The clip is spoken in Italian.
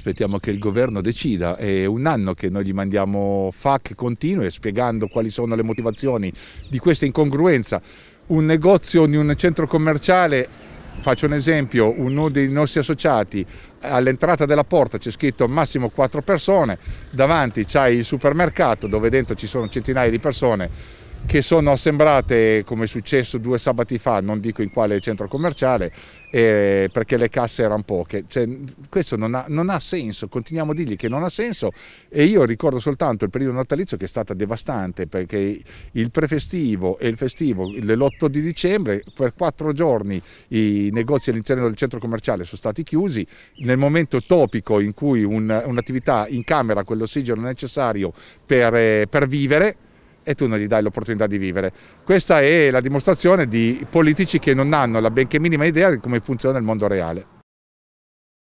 Aspettiamo che il governo decida, è un anno che noi gli mandiamo FAC continue spiegando quali sono le motivazioni di questa incongruenza. Un negozio in un centro commerciale, faccio un esempio, uno dei nostri associati all'entrata della porta c'è scritto massimo quattro persone, davanti c'è il supermercato dove dentro ci sono centinaia di persone, che sono assembrate, come è successo due sabati fa, non dico in quale centro commerciale, eh, perché le casse erano poche. Cioè, questo non ha, non ha, senso, continuiamo a dirgli che non ha senso e io ricordo soltanto il periodo natalizio che è stato devastante perché il prefestivo e il festivo, l'8 di dicembre, per quattro giorni i negozi all'interno del centro commerciale sono stati chiusi, nel momento topico in cui un'attività in camera, quell'ossigeno necessario per, eh, per vivere, e tu non gli dai l'opportunità di vivere. Questa è la dimostrazione di politici che non hanno la benché minima idea di come funziona il mondo reale.